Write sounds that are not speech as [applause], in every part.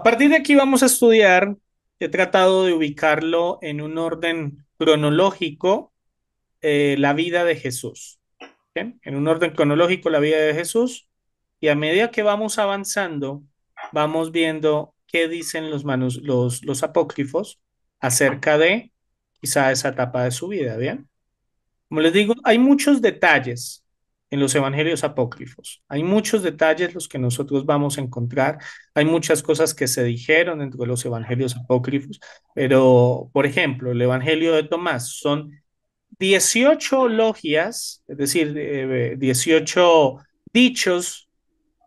A partir de aquí vamos a estudiar, he tratado de ubicarlo en un orden cronológico, eh, la vida de Jesús. En un orden cronológico, la vida de Jesús. Y a medida que vamos avanzando, vamos viendo qué dicen los, los, apócrifos acerca de quizá esa etapa de su vida, ¿bien? Como les digo, hay muchos detalles en los evangelios apócrifos. Hay muchos detalles los que nosotros vamos a encontrar, hay muchas cosas que se dijeron dentro de los evangelios apócrifos, pero por ejemplo, el evangelio de Tomás son 18 logias, es decir, 18 eh, dichos,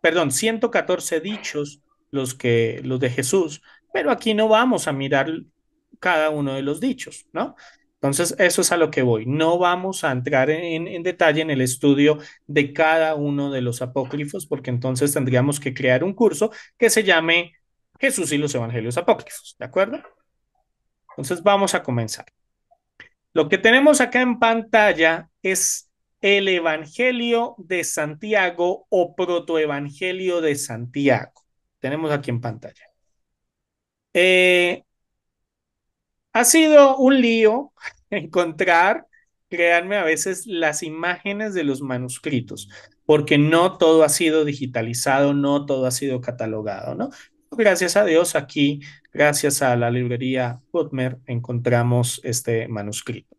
perdón, 114 dichos los que los de Jesús, pero aquí no vamos a mirar cada uno de los dichos, ¿no? Entonces, eso es a lo que voy. No vamos a entrar en, detalle en el estudio de cada uno de los apócrifos, porque entonces tendríamos que crear un curso que se llame Jesús y los Evangelios Apócrifos, ¿de acuerdo? Entonces, vamos a comenzar. Lo que tenemos acá en pantalla es el Evangelio de Santiago o Protoevangelio de Santiago. Tenemos aquí en pantalla. Eh, ha sido un lío [laughs] encontrar, créanme, a veces las imágenes de los manuscritos, porque no todo ha sido digitalizado, no todo ha sido catalogado, ¿no? Gracias a Dios, aquí, gracias a la librería Putmer, encontramos este manuscrito.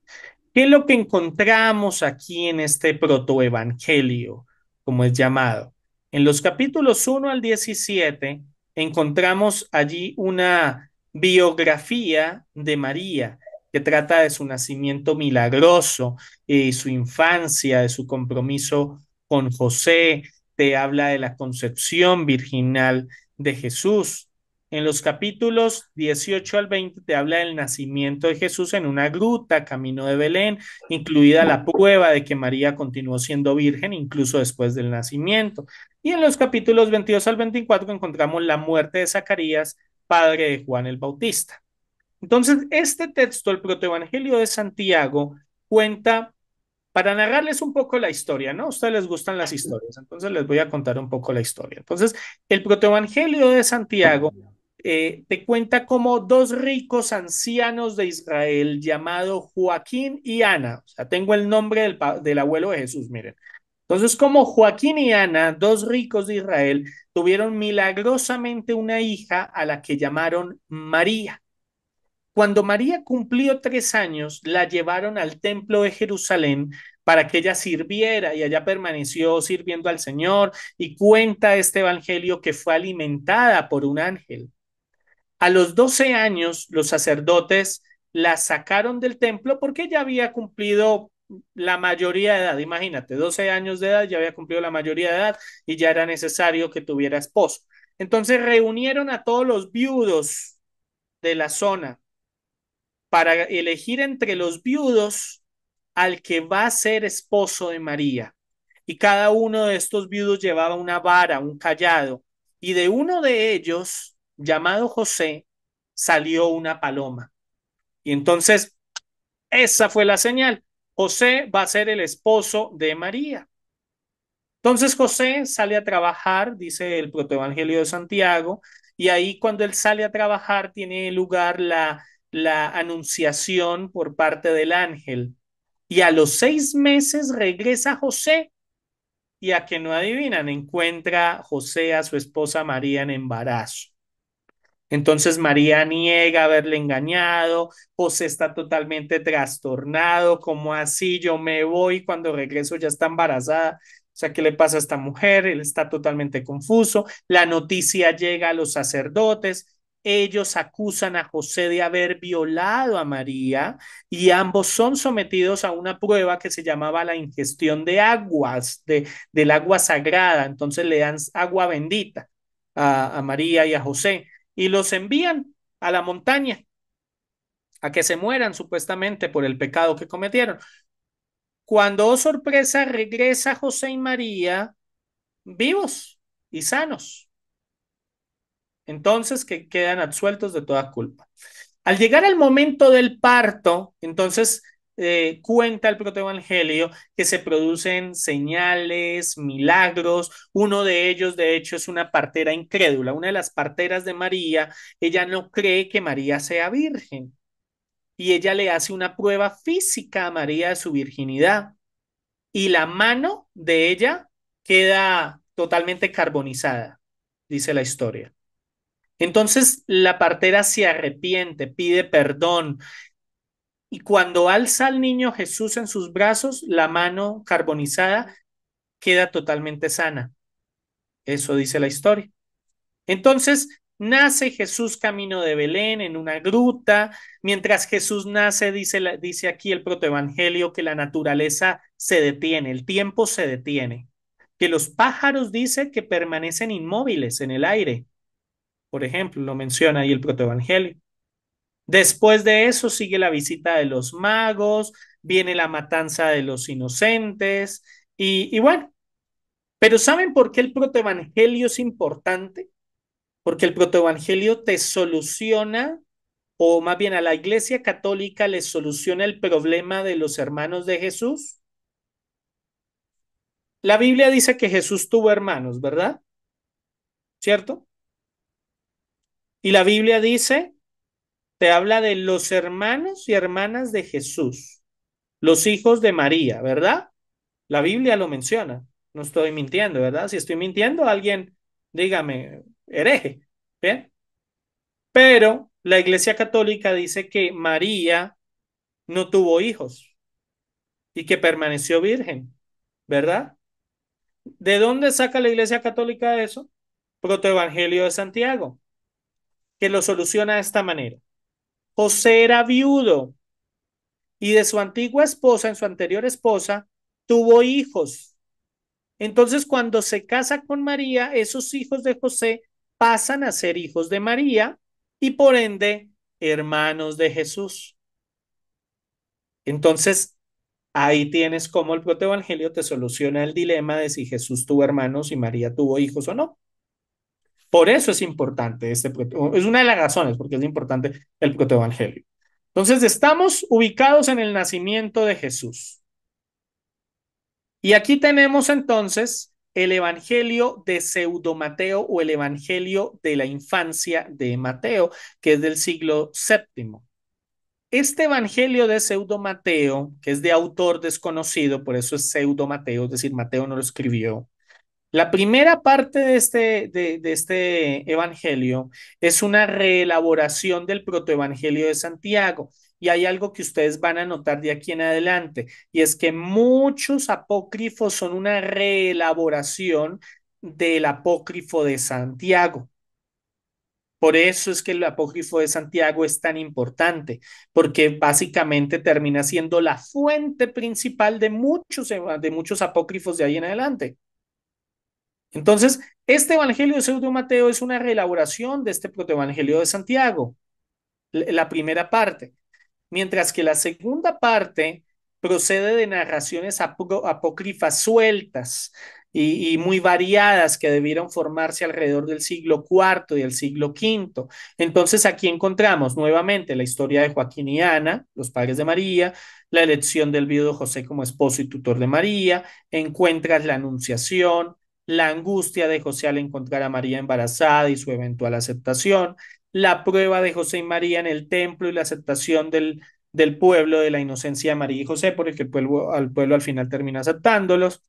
¿Qué es lo que encontramos aquí en este protoevangelio, como es llamado? En los capítulos 1 al 17 encontramos allí una biografía de María, que trata de su nacimiento milagroso y eh, su infancia, de su compromiso con José, te habla de la concepción virginal de Jesús. En los capítulos 18 al 20 te habla del nacimiento de Jesús en una gruta, camino de Belén, incluida la prueba de que María continuó siendo virgen incluso después del nacimiento. Y en los capítulos 22 al 24 encontramos la muerte de Zacarías, padre de Juan el Bautista. Entonces, este texto, el protoevangelio de Santiago, cuenta, para narrarles un poco la historia, ¿no? A ustedes les gustan las historias, entonces les voy a contar un poco la historia. Entonces, el protoevangelio de Santiago eh, te cuenta como dos ricos ancianos de Israel, llamado Joaquín y Ana, o sea, tengo el nombre del, del abuelo de Jesús, miren, entonces, como Joaquín y Ana, dos ricos de Israel, tuvieron milagrosamente una hija a la que llamaron María. Cuando María cumplió tres años, la llevaron al templo de Jerusalén para que ella sirviera y allá permaneció sirviendo al Señor y cuenta este Evangelio que fue alimentada por un ángel. A los doce años, los sacerdotes la sacaron del templo porque ya había cumplido la mayoría de edad, imagínate, 12 años de edad, ya había cumplido la mayoría de edad y ya era necesario que tuviera esposo. Entonces reunieron a todos los viudos de la zona para elegir entre los viudos al que va a ser esposo de María. Y cada uno de estos viudos llevaba una vara, un callado, y de uno de ellos, llamado José, salió una paloma. Y entonces, esa fue la señal. José va a ser el esposo de María. Entonces José sale a trabajar, dice el protoevangelio de Santiago, y ahí cuando él sale a trabajar tiene lugar la, la anunciación por parte del ángel. Y a los seis meses regresa José y a que no adivinan, encuentra José a su esposa María en embarazo. Entonces María niega haberle engañado, José está totalmente trastornado, como así? Yo me voy, cuando regreso ya está embarazada. O sea, ¿qué le pasa a esta mujer? Él está totalmente confuso. La noticia llega a los sacerdotes, ellos acusan a José de haber violado a María y ambos son sometidos a una prueba que se llamaba la ingestión de aguas, de, del agua sagrada. Entonces le dan agua bendita a María y a José y los envían a la montaña a que se mueran supuestamente por el pecado que cometieron. Cuando, oh sorpresa, regresa José y María vivos y sanos. Entonces que quedan absueltos de toda culpa. Al llegar al momento del parto, entonces eh, cuenta el protoevangelio que se producen señales, milagros. Uno de ellos, de hecho, es una partera incrédula, una de las parteras de María. Ella no cree que María sea virgen y ella le hace una prueba física a María de su virginidad y la mano de ella queda totalmente carbonizada, dice la historia. Entonces la partera se arrepiente, pide perdón, y cuando alza al niño Jesús en sus brazos, la mano carbonizada queda totalmente sana. Eso dice la historia. Entonces, nace Jesús camino de Belén en una gruta. Mientras Jesús nace, dice, dice aquí el protoevangelio que la naturaleza se detiene, el tiempo se detiene. Que los pájaros dice que permanecen inmóviles en el aire. Por ejemplo, lo menciona ahí el protoevangelio. Después de eso sigue la visita de los magos, viene la matanza de los inocentes y, bueno, pero ¿saben por qué el protoevangelio es importante? Porque el protoevangelio te soluciona, o más bien a la Iglesia Católica le soluciona el problema de los hermanos de Jesús. La Biblia dice que Jesús tuvo hermanos, ¿verdad? ¿Cierto? Y la Biblia dice te habla de los hermanos y hermanas de Jesús, los hijos de María, ¿verdad? La Biblia lo menciona, no estoy mintiendo, ¿verdad? Si estoy mintiendo, alguien, dígame, hereje, ¿bien? Pero la Iglesia Católica dice que María no tuvo hijos y que permaneció virgen, ¿verdad? ¿De dónde saca la Iglesia Católica eso? Protoevangelio de Santiago, que lo soluciona de esta manera. José era viudo y de su antigua esposa, en su anterior esposa, tuvo hijos. Entonces, cuando se casa con María, esos hijos de José pasan a ser hijos de María y por ende hermanos de Jesús. Entonces, ahí tienes cómo el propio evangelio te soluciona el dilema de si Jesús tuvo hermanos y María tuvo hijos o no. Por eso es importante este, es una de las razones porque es importante el protoevangelio. Entonces, estamos ubicados en el nacimiento de Jesús. Y aquí tenemos entonces el evangelio de pseudo Mateo o el evangelio de la infancia de Mateo, que es del siglo VII. Este evangelio de pseudo Mateo, que es de autor desconocido, por eso es pseudo Mateo, es decir, Mateo no lo escribió, la primera parte de este, de, este evangelio es una reelaboración del protoevangelio de Santiago. Y hay algo que ustedes van a notar de aquí en adelante, y es que muchos apócrifos son una reelaboración del apócrifo de Santiago. Por eso es que el apócrifo de Santiago es tan importante, porque básicamente termina siendo la fuente principal de muchos, de muchos apócrifos de ahí en adelante. Entonces, este Evangelio de Pseudo Mateo es una reelaboración de este protoevangelio de Santiago, la primera parte, mientras que la segunda parte procede de narraciones apócrifas sueltas y, muy variadas que debieron formarse alrededor del siglo IV y del siglo V. Entonces aquí encontramos nuevamente la historia de Joaquín y Ana, los padres de María, la elección del viudo José como esposo y tutor de María, encuentras la anunciación, la angustia de José al encontrar a María embarazada y su eventual aceptación, la prueba de José y María en el templo y la aceptación del, del pueblo de la inocencia de María y José, porque el pueblo, al pueblo al final termina aceptándolos.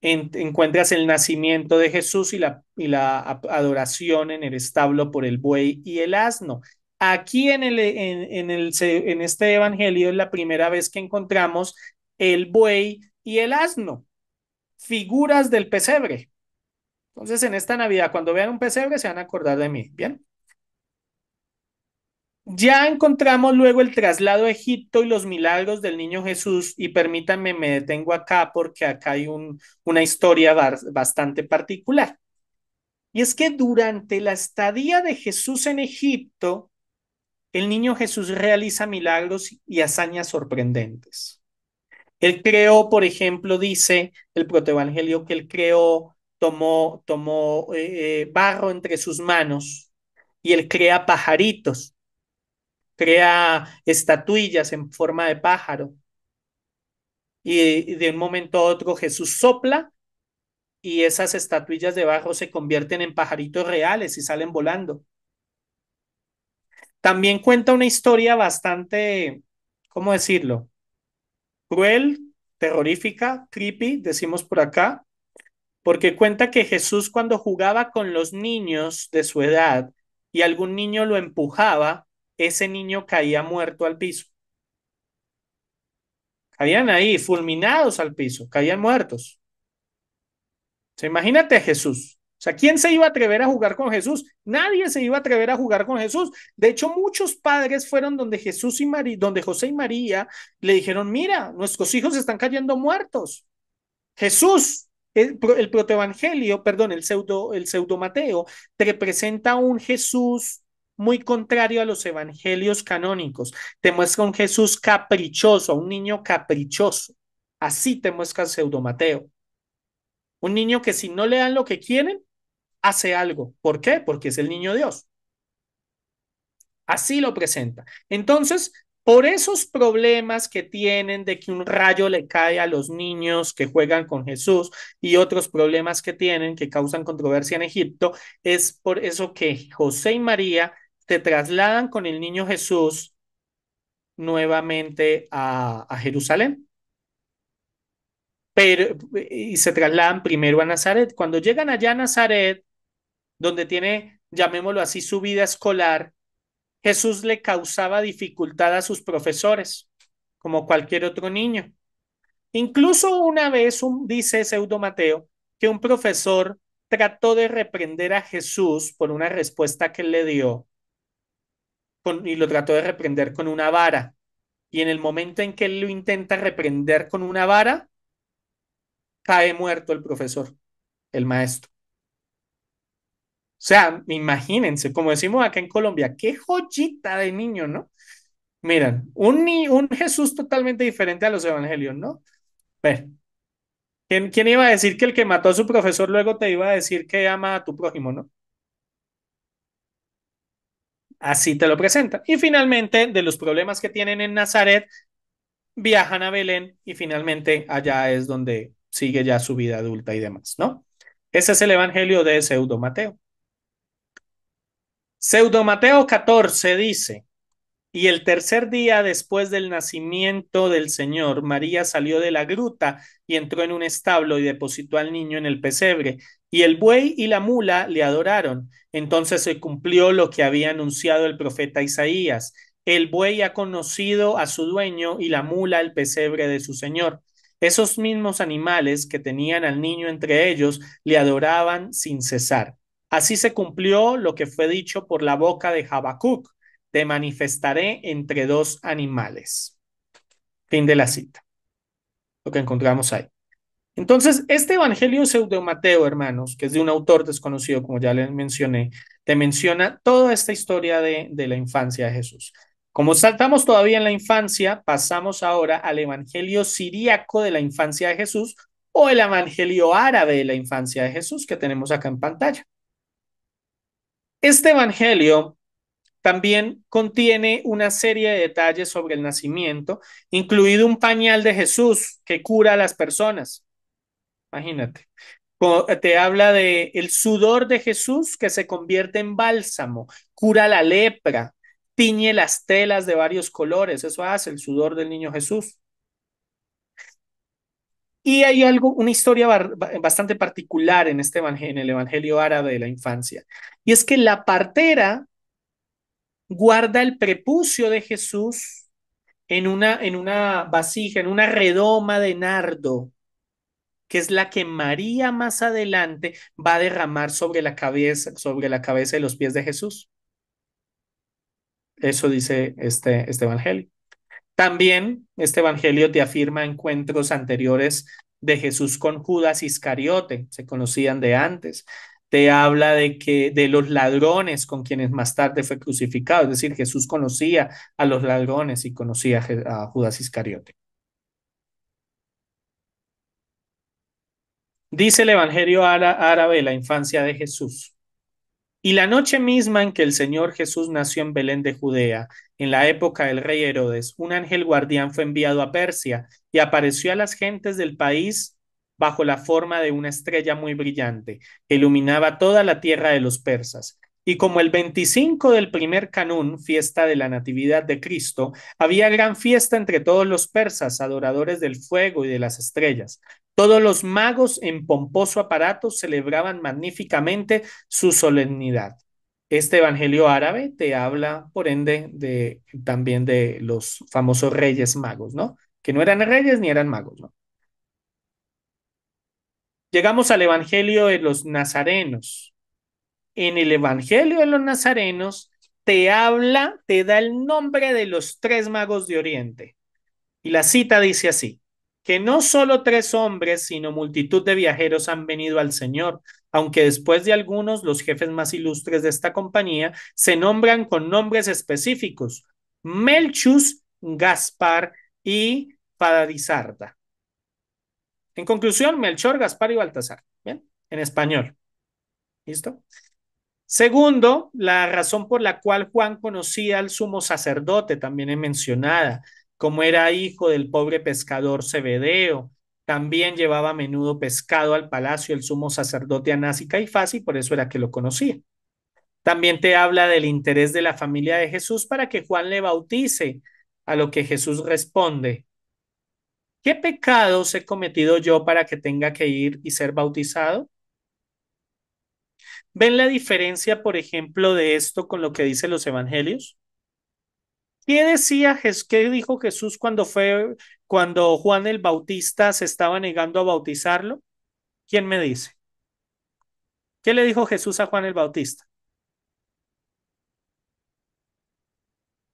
encuentras el nacimiento de Jesús y la, y la adoración en el establo por el buey y el asno. Aquí en, el, en, el, en este evangelio es la primera vez que encontramos el buey y el asno figuras del pesebre. Entonces, en esta Navidad, cuando vean un pesebre, se van a acordar de mí. Bien. Ya encontramos luego el traslado a Egipto y los milagros del niño Jesús y permítanme, me detengo acá porque acá hay un, una historia bastante particular. Y es que durante la estadía de Jesús en Egipto, el niño Jesús realiza milagros y hazañas sorprendentes. Él creó, por ejemplo, dice el evangelio, que él creó, tomó, tomó eh, eh, barro entre sus manos y él crea pajaritos, crea estatuillas en forma de pájaro. y de un momento a otro Jesús sopla y esas estatuillas de barro se convierten en pajaritos reales y salen volando. También cuenta una historia bastante, ¿cómo decirlo? cruel, terrorífica, creepy, decimos por acá, porque cuenta que Jesús cuando jugaba con los niños de su edad y algún niño lo empujaba, ese niño caía muerto al piso. Caían ahí, fulminados al piso, caían muertos. imagínate a Jesús o sea, ¿quién se iba a atrever a jugar con Jesús? Nadie se iba a atrever a jugar con Jesús. De hecho, muchos padres fueron donde Jesús y María, donde José y María le dijeron, mira, nuestros hijos están cayendo muertos. Jesús, el, el protoevangelio, perdón, el pseudo, el pseudo Mateo, te representa un Jesús muy contrario a los evangelios canónicos. Te muestra un Jesús caprichoso, un niño caprichoso. Así te muestra el pseudo Mateo. Un niño que si no le dan lo que quieren, hace algo. ¿Por qué? Porque es el niño Dios. Así lo presenta. Entonces, por esos problemas que tienen de que un rayo le cae a los niños que juegan con Jesús y otros problemas que tienen que causan controversia en Egipto, es por eso que José y María te trasladan con el niño Jesús nuevamente a, Jerusalén. Pero, y se trasladan primero a Nazaret. Cuando llegan allá a Nazaret, donde tiene, llamémoslo así, su vida escolar, Jesús le causaba dificultad a sus profesores, como cualquier otro niño. Incluso una vez dice Pseudo Mateo que un profesor trató de reprender a Jesús por una respuesta que le dio y lo trató de reprender con una vara. Y en el momento en que él lo intenta reprender con una vara, cae muerto el profesor, el maestro. O sea, imagínense, como decimos acá en Colombia, qué joyita de niño, ¿no? Miren, un, un Jesús totalmente diferente a los evangelios, ¿no? Ver, ¿quién, ¿quién iba a decir que el que mató a su profesor luego te iba a decir que ama a tu prójimo, ¿no? Así te lo presenta. Y finalmente, de los problemas que tienen en Nazaret, viajan a Belén y finalmente allá es donde sigue ya su vida adulta y demás, ¿no? Ese es el Evangelio de Pseudo Mateo. Pseudo Mateo 14 dice, y el tercer día después del nacimiento del Señor, María salió de la gruta y entró en un establo y depositó al niño en el pesebre, y el buey y la mula le adoraron. Entonces se cumplió lo que había anunciado el profeta Isaías. El buey ha conocido a su dueño y la mula el pesebre de su Señor. Esos mismos animales que tenían al niño entre ellos le adoraban sin cesar. Así se cumplió lo que fue dicho por la boca de Habacuc: Te manifestaré entre dos animales. Fin de la cita. Lo que encontramos ahí. Entonces, este Evangelio pseudo-mateo, hermanos, que es de un autor desconocido, como ya les mencioné, te menciona toda esta historia de, de la infancia de Jesús. Como saltamos todavía en la infancia, pasamos ahora al Evangelio siríaco de la infancia de Jesús o el Evangelio árabe de la infancia de Jesús que tenemos acá en pantalla. Este Evangelio también contiene una serie de detalles sobre el nacimiento, incluido un pañal de Jesús que cura a las personas. Imagínate. Te habla de el sudor de Jesús que se convierte en bálsamo, cura la lepra, tiñe las telas de varios colores, eso hace el sudor del niño Jesús. Y hay algo, una historia bastante particular en este evangelio, en el evangelio árabe de la infancia. Y es que la partera guarda el prepucio de Jesús en una, en una vasija, en una redoma de nardo, que es la que María más adelante va a derramar sobre la cabeza, sobre la cabeza y los pies de Jesús. Eso dice este, este evangelio. También este Evangelio te afirma encuentros anteriores de Jesús con Judas Iscariote, se conocían de antes. Te habla de que de los ladrones con quienes más tarde fue crucificado, es decir, Jesús conocía a los ladrones y conocía a Judas Iscariote. Dice el Evangelio árabe la infancia de Jesús. Y la noche misma en que el Señor Jesús nació en Belén de Judea, en la época del rey Herodes, un ángel guardián fue enviado a Persia y apareció a las gentes del país bajo la forma de una estrella muy brillante, que iluminaba toda la tierra de los persas. Y como el 25 del primer canún, fiesta de la Natividad de Cristo, había gran fiesta entre todos los persas, adoradores del fuego y de las estrellas. Todos los magos en pomposo aparato celebraban magníficamente su solemnidad. Este evangelio árabe te habla, por ende, de, también de los famosos reyes magos, ¿no? Que no eran reyes ni eran magos, ¿no? Llegamos al evangelio de los nazarenos. En el evangelio de los nazarenos te habla, te da el nombre de los tres magos de Oriente. Y la cita dice así, que no solo tres hombres, sino multitud de viajeros han venido al Señor, aunque después de algunos los jefes más ilustres de esta compañía se nombran con nombres específicos, Melchus, Gaspar y Padadizarda. En conclusión, Melchor, Gaspar y Baltasar, ¿bien? En español. ¿Listo? Segundo, la razón por la cual Juan conocía al sumo sacerdote, también es mencionada, como era hijo del pobre pescador Cebedeo. También llevaba a menudo pescado al palacio el sumo sacerdote Anásica y Caifás por eso era que lo conocía. También te habla del interés de la familia de Jesús para que Juan le bautice, a lo que Jesús responde, ¿qué pecados he cometido yo para que tenga que ir y ser bautizado? ¿Ven la diferencia, por ejemplo, de esto con lo que dicen los evangelios? ¿Qué decía Jesús? ¿Qué dijo Jesús cuando fue cuando Juan el Bautista se estaba negando a bautizarlo? ¿Quién me dice? ¿Qué le dijo Jesús a Juan el Bautista?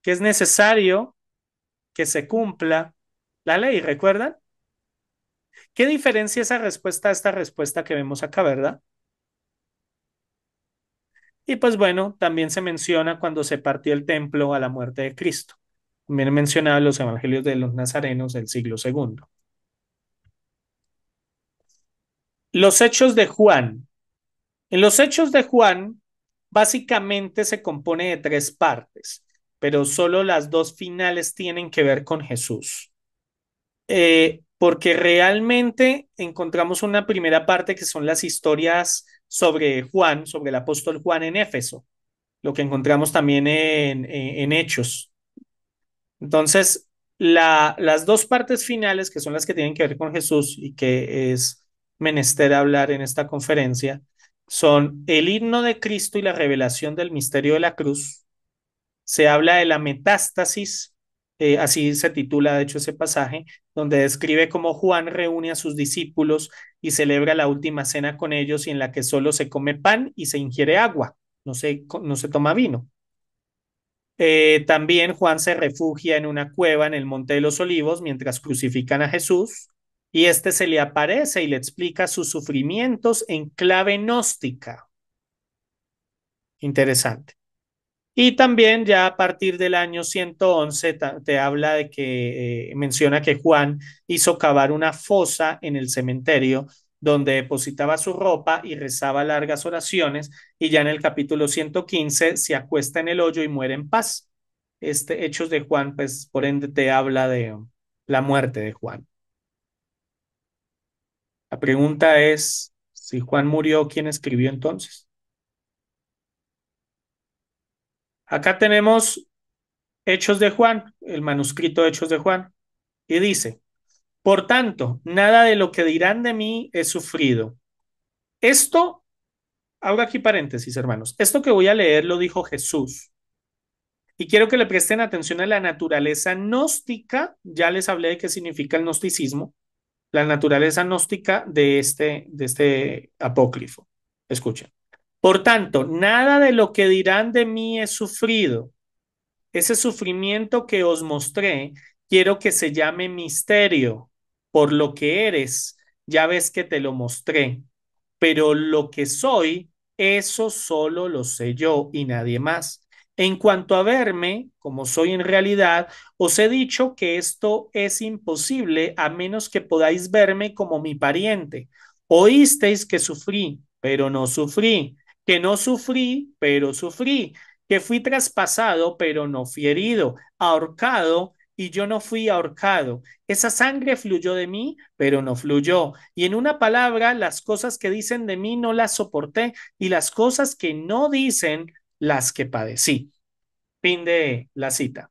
Que es necesario que se cumpla la ley, ¿recuerdan? ¿Qué diferencia esa respuesta a esta respuesta que vemos acá, verdad? Y pues bueno, también se menciona cuando se partió el templo a la muerte de Cristo. También mencionaba los evangelios de los nazarenos del siglo II. Los hechos de Juan. En los hechos de Juan, básicamente se compone de tres partes, pero solo las dos finales tienen que ver con Jesús. Eh, porque realmente encontramos una primera parte que son las historias sobre Juan, sobre el apóstol Juan en Éfeso, lo que encontramos también en Hechos entonces, las dos partes finales, que son las que tienen que ver con Jesús y que es menester hablar en esta conferencia, son el himno de Cristo y la revelación del misterio de la cruz. Se habla de la metástasis, eh, así se titula de hecho ese pasaje, donde describe cómo Juan reúne a sus discípulos y celebra la última cena con ellos y en la que solo se come pan y se ingiere agua, no no se toma vino. Eh, también Juan se refugia en una cueva en el Monte de los Olivos mientras crucifican a Jesús y este se le aparece y le explica sus sufrimientos en clave gnóstica. Interesante. Y también ya a partir del año 111 te habla de que eh, menciona que Juan hizo cavar una fosa en el cementerio donde depositaba su ropa y rezaba largas oraciones, y ya en el capítulo 115 se acuesta en el hoyo y muere en paz. Este Hechos de Juan, pues por ende te habla de la muerte de Juan. La pregunta es, si Juan murió, ¿quién escribió entonces? Acá tenemos Hechos de Juan, el manuscrito Hechos de Juan, y dice, por tanto, nada de lo que dirán de mí he sufrido. Esto, hago aquí paréntesis, hermanos, esto que voy a leer lo dijo Jesús. Y quiero que le presten atención a la naturaleza gnóstica, ya les hablé de qué significa el gnosticismo, la naturaleza gnóstica de este, de este apócrifo. Escuchen. Por tanto, nada de lo que dirán de mí he sufrido. Ese sufrimiento que os mostré, quiero que se llame misterio por lo que eres, ya ves que te lo mostré, pero lo que soy, eso solo lo sé yo y nadie más. En cuanto a verme, como soy en realidad, os he dicho que esto es imposible a menos que podáis verme como mi pariente. Oísteis que sufrí, pero no sufrí, que no sufrí, pero sufrí, que fui traspasado, pero no fui herido, ahorcado, y yo no fui ahorcado. Esa sangre fluyó de mí, pero no fluyó. Y en una palabra, las cosas que dicen de mí no las soporté y las cosas que no dicen las que padecí. Fin de la cita.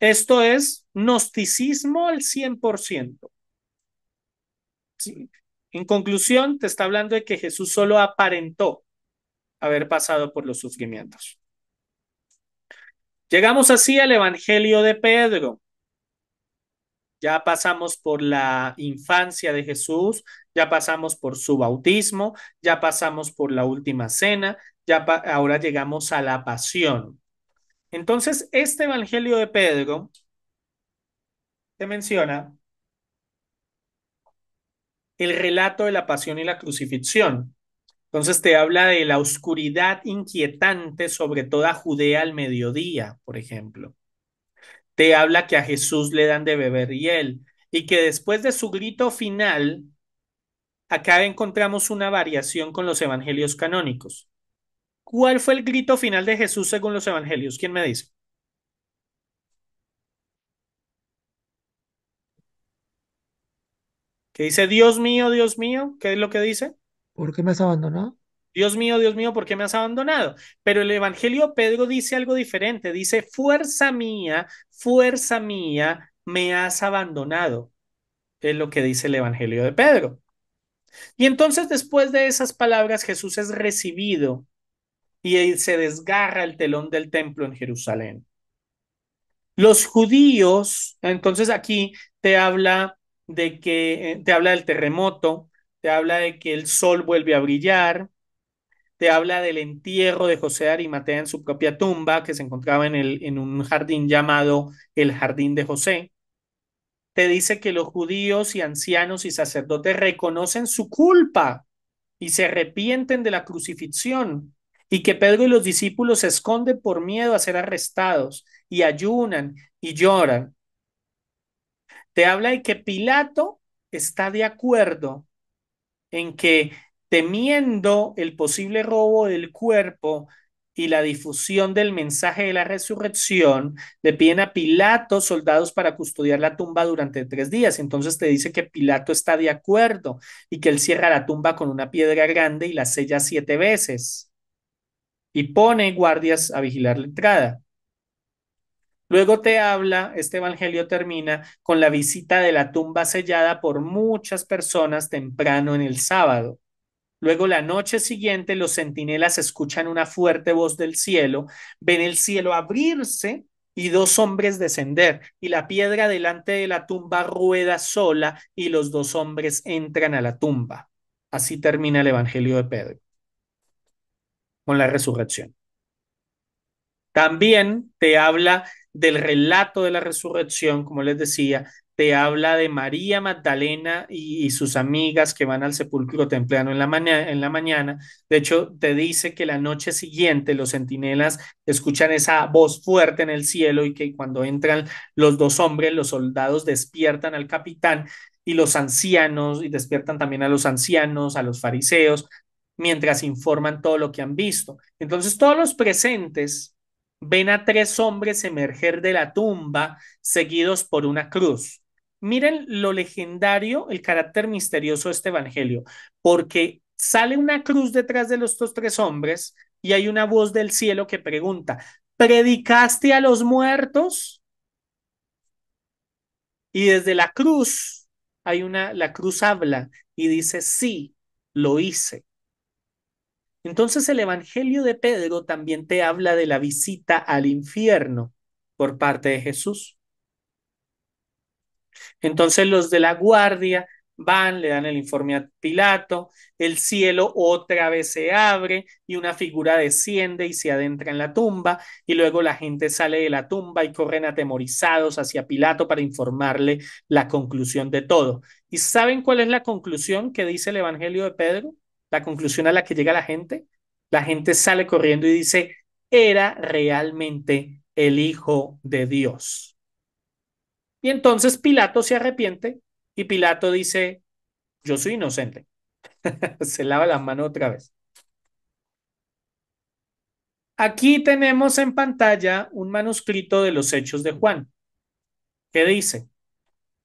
Esto es gnosticismo al 100%. En conclusión, te está hablando de que Jesús solo aparentó haber pasado por los sufrimientos. Llegamos así al Evangelio de Pedro. Ya pasamos por la infancia de Jesús, ya pasamos por su bautismo, ya pasamos por la última cena, ya ahora llegamos a la pasión. Entonces, este Evangelio de Pedro te menciona el relato de la pasión y la crucifixión. Entonces te habla de la oscuridad inquietante sobre toda Judea al mediodía, por ejemplo. Te habla que a Jesús le dan de beber hiel y que después de su grito final, acá encontramos una variación con los evangelios canónicos. ¿Cuál fue el grito final de Jesús según los evangelios? ¿Quién me dice? ¿Qué dice Dios mío, Dios mío? ¿Qué es lo que dice? ¿Por qué me has abandonado? Dios mío, Dios mío, ¿por qué me has abandonado? Pero el Evangelio Pedro dice algo diferente, dice, fuerza mía, fuerza mía, me has abandonado. Es lo que dice el Evangelio de Pedro. Y entonces después de esas palabras Jesús es recibido y se desgarra el telón del templo en Jerusalén. Los judíos, entonces aquí te habla de que eh, te habla del terremoto, te habla de que el sol vuelve a brillar, te habla del entierro de José Arimatea en su propia tumba, que se encontraba en, el, en un jardín llamado el Jardín de José. Te dice que los judíos y ancianos y sacerdotes reconocen su culpa y se arrepienten de la crucifixión, y que Pedro y los discípulos se esconden por miedo a ser arrestados, y ayunan y lloran. Te habla de que Pilato está de acuerdo en que temiendo el posible robo del cuerpo y la difusión del mensaje de la resurrección, le piden a Pilato soldados para custodiar la tumba durante tres días. Entonces te dice que Pilato está de acuerdo y que él cierra la tumba con una piedra grande y la sella siete veces y pone guardias a vigilar la entrada. Luego te habla, este Evangelio termina con la visita de la tumba sellada por muchas personas temprano en el sábado. Luego la noche siguiente los centinelas escuchan una fuerte voz del cielo, ven el cielo abrirse y dos hombres descender, y la piedra delante de la tumba rueda sola y los dos hombres entran a la tumba. Así termina el Evangelio de Pedro, con la resurrección. También te habla del relato de la resurrección, como les decía, te habla de María Magdalena y, sus amigas que van al sepulcro temprano en la, en la mañana. De hecho, te dice que la noche siguiente los centinelas escuchan esa voz fuerte en el cielo y que cuando entran los dos hombres, los soldados despiertan al capitán y los ancianos, y despiertan también a los ancianos, a los fariseos, mientras informan todo lo que han visto. Entonces, todos los presentes ven a tres hombres emerger de la tumba seguidos por una cruz. Miren lo legendario, el carácter misterioso de este Evangelio, porque sale una cruz detrás de dos tres hombres y hay una voz del cielo que pregunta, ¿predicaste a los muertos? Y desde la cruz hay una, la cruz habla y dice, sí, lo hice. Entonces el Evangelio de Pedro también te habla de la visita al infierno por parte de Jesús. Entonces los de la guardia van, le dan el informe a Pilato, el cielo otra vez se abre y una figura desciende y se adentra en la tumba y luego la gente sale de la tumba y corren atemorizados hacia Pilato para informarle la conclusión de todo. ¿Y saben cuál es la conclusión que dice el Evangelio de Pedro? la conclusión a la que llega la gente, la gente sale corriendo y dice, era realmente el Hijo de Dios. Y entonces Pilato se arrepiente y Pilato dice, yo soy inocente. [laughs] se lava la mano otra vez. Aquí tenemos en pantalla un manuscrito de los Hechos de Juan, que dice,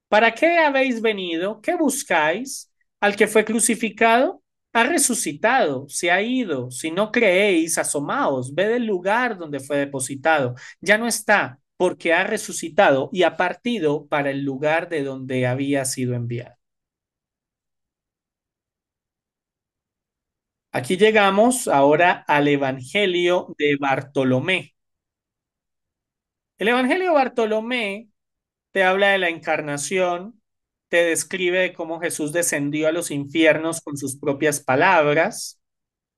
¿para qué habéis venido? ¿Qué buscáis? ¿Al que fue crucificado? ha resucitado, se ha ido. Si no creéis, asomaos, ve del lugar donde fue depositado. Ya no está, porque ha resucitado y ha partido para el lugar de donde había sido enviado. Aquí llegamos ahora al Evangelio de Bartolomé. El Evangelio de Bartolomé te habla de la encarnación, te describe cómo Jesús descendió a los infiernos con sus propias palabras,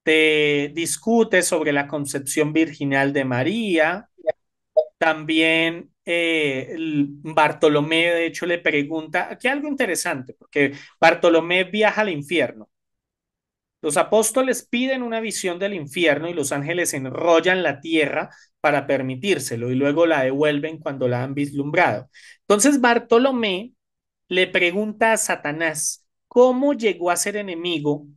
te discute sobre la concepción virginal de María, también eh, Bartolomé, de hecho, le pregunta, aquí algo interesante, porque Bartolomé viaja al infierno. Los apóstoles piden una visión del infierno y los ángeles enrollan la tierra para permitírselo y luego la devuelven cuando la han vislumbrado. Entonces Bartolomé le pregunta a Satanás, ¿cómo llegó a ser enemigo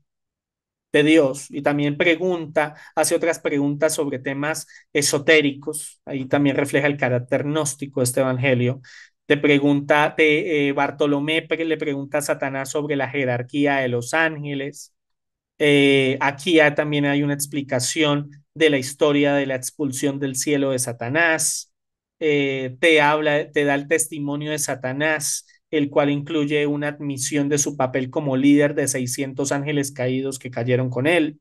de Dios? Y también pregunta, hace otras preguntas sobre temas esotéricos, ahí también refleja el carácter gnóstico de este Evangelio. Te pregunta, eh, Bartolomé le pregunta a Satanás sobre la jerarquía de los ángeles. Eh, aquí también hay una explicación de la historia de la expulsión del cielo de Satanás. Eh, te habla, te da el testimonio de Satanás el cual incluye una admisión de su papel como líder de 600 ángeles caídos que cayeron con él.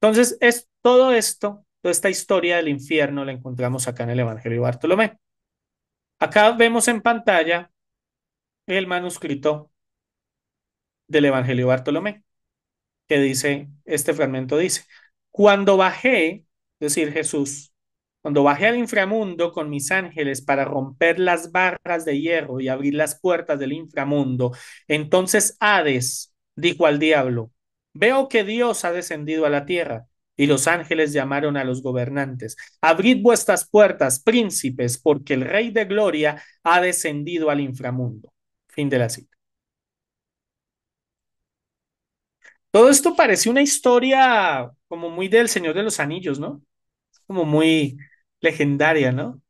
Entonces, es todo esto, toda esta historia del infierno la encontramos acá en el Evangelio Bartolomé. Acá vemos en pantalla el manuscrito del Evangelio Bartolomé, que dice, este fragmento dice, cuando bajé, es decir, Jesús cuando bajé al inframundo con mis ángeles para romper las barras de hierro y abrir las puertas del inframundo, entonces Hades dijo al diablo, veo que Dios ha descendido a la tierra. Y los ángeles llamaron a los gobernantes, abrid vuestras puertas, príncipes, porque el rey de gloria ha descendido al inframundo. Fin de la cita. Todo esto parece una historia como muy del Señor de los Anillos, ¿no? Como muy Legendaria, ¿no?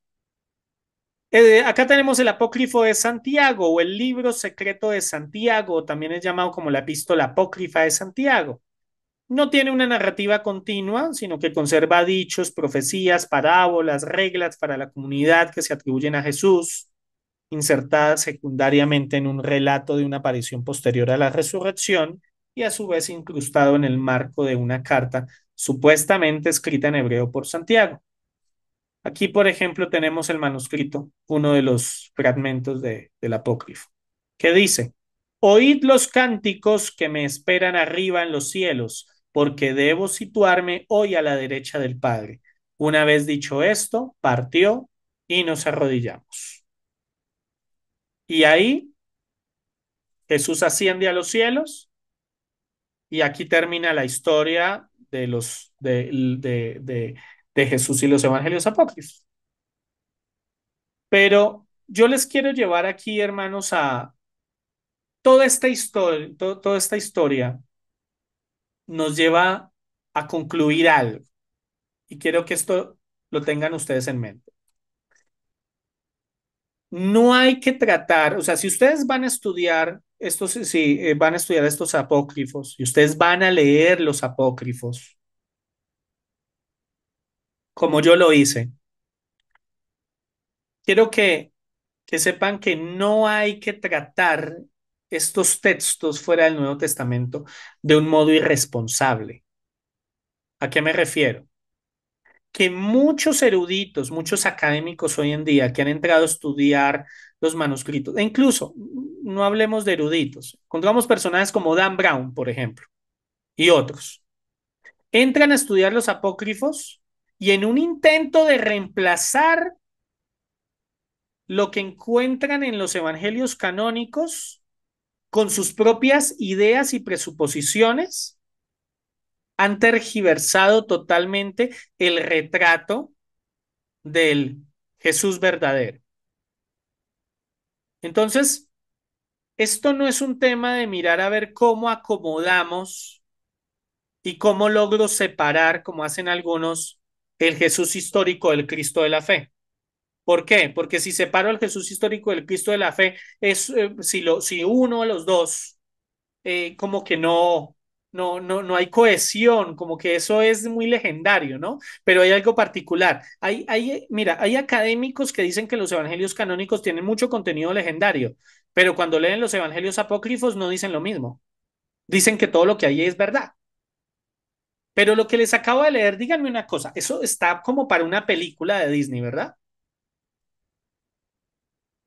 Eh, acá tenemos el apócrifo de Santiago o el libro secreto de Santiago, también es llamado como la epístola apócrifa de Santiago. No tiene una narrativa continua, sino que conserva dichos, profecías, parábolas, reglas para la comunidad que se atribuyen a Jesús, insertadas secundariamente en un relato de una aparición posterior a la resurrección y a su vez incrustado en el marco de una carta supuestamente escrita en hebreo por Santiago. Aquí, por ejemplo, tenemos el manuscrito, uno de los fragmentos de, del apócrifo, que dice, Oíd los cánticos que me esperan arriba en los cielos, porque debo situarme hoy a la derecha del Padre. Una vez dicho esto, partió y nos arrodillamos. Y ahí Jesús asciende a los cielos y aquí termina la historia de los de, de, de, de Jesús y los evangelios apócrifos. Pero yo les quiero llevar aquí, hermanos, a toda esta historia, toda esta historia nos lleva a concluir algo. Y quiero que esto lo tengan ustedes en mente. No hay que tratar, o sea, si ustedes van a estudiar estos, si eh, van a estudiar estos apócrifos, y ustedes van a leer los apócrifos, como yo lo hice. Quiero que, que sepan que no hay que tratar estos textos fuera del Nuevo Testamento de un modo irresponsable. ¿A qué me refiero? Que muchos eruditos, muchos académicos hoy en día que han entrado a estudiar los manuscritos, e incluso no hablemos de eruditos, encontramos personajes como Dan Brown, por ejemplo, y otros, entran a estudiar los apócrifos y en un intento de reemplazar lo que encuentran en los evangelios canónicos con sus propias ideas y presuposiciones, han tergiversado totalmente el retrato del Jesús verdadero. Entonces, esto no es un tema de mirar a ver cómo acomodamos y cómo logro separar, como hacen algunos, el Jesús histórico del Cristo de la fe. ¿Por qué? Porque si separo al Jesús histórico del Cristo de la fe, es eh, si, lo, si uno de los dos, eh, como que no, no, no, no hay cohesión, como que eso es muy legendario, ¿no? Pero hay algo particular. Hay, hay, mira, hay académicos que dicen que los evangelios canónicos tienen mucho contenido legendario, pero cuando leen los evangelios apócrifos no dicen lo mismo. Dicen que todo lo que hay es verdad. Pero lo que les acabo de leer, díganme una cosa, eso está como para una película de Disney, ¿verdad?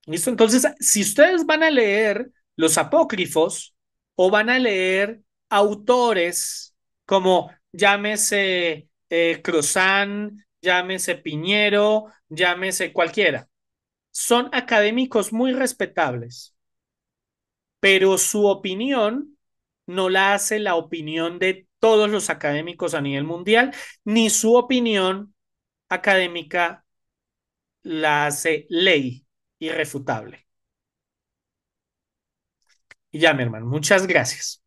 ¿Listo? Entonces, si ustedes van a leer los apócrifos o van a leer autores como llámese eh, Crozán, llámese Piñero, llámese cualquiera, son académicos muy respetables, pero su opinión no la hace la opinión de todos los académicos a nivel mundial, ni su opinión académica la hace ley irrefutable. Y ya, mi hermano, muchas gracias.